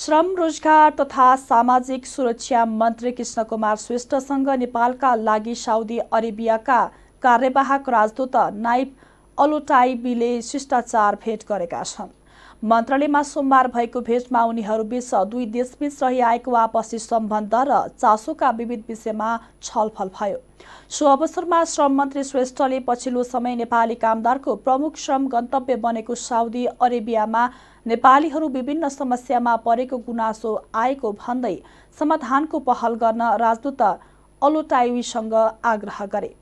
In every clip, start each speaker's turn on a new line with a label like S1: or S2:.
S1: श्रम रोजगार तथा सामाजिक सुरक्षा मन्त्री कृष्ण कुमार श्रेष्ठसँग नेपालका लागि साउदी अरेबियाका कार्यवाहक राजदूत नाइप अलोटाइबीले शिष्टाचार भेट गरेका छन् मन्त्रालयमा सोमबार भएको भेटमा उनीहरूबीच दुई देशबीच रहिआएको आपसी सम्बन्ध र चासोका विविध विषयमा छलफल भयो सो अवसरमा श्रम मन्त्री श्रेष्ठले पछिल्लो समय नेपाली कामदारको प्रमुख श्रम गन्तव्य बनेको साउदी अरेबियामा नेपालीहरू विभिन्न समस्यामा परेको गुनासो आएको भन्दै समाधानको पहल गर्न राजदूत अलोटाइवीसँग आग्रह गरे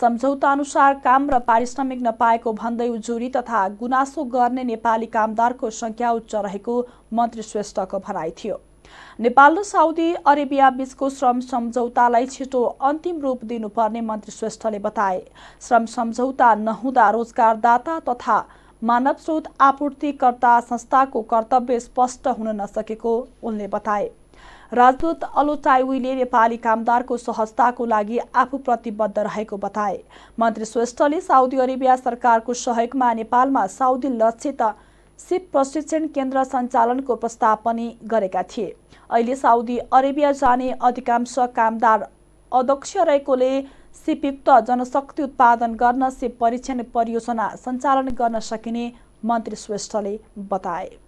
S1: सम्झौता अनुसार काम र पारिश्रमिक नपाएको भन्दै उजुरी तथा गुनासो गर्ने नेपाली कामदारको संख्या उच्च रहेको मन्त्री श्रेष्ठको भनाइ थियो नेपाल र साउदी अरेबिया बीचको श्रम सम्झौतालाई छिटो अन्तिम रूप दिनुपर्ने मन्त्री श्रेष्ठले बताए श्रम सम्झौता नहुँदा रोजगारदाता तथा मानव स्रोत आपूर्तिकर्ता संस्थाको कर्तव्य स्पष्ट हुन नसकेको उनले बताए राजदूत अलोटाइवीले नेपाली कामदारको सहजताको लागि आफू प्रतिबद्ध रहेको बताए मन्त्री श्रेष्ठले साउदी अरेबिया सरकारको सहयोगमा नेपालमा साउदी लक्षित सिप प्रशिक्षण केन्द्र सञ्चालनको प्रस्ताव पनि गरेका थिए अहिले साउदी अरेबिया जाने अधिकांश कामदार अध्यक्ष रहेकोले सिपयुक्त जनशक्ति उत्पादन गर्न सिप परीक्षण परियोजना सञ्चालन गर्न सकिने मन्त्री श्रेष्ठले बताए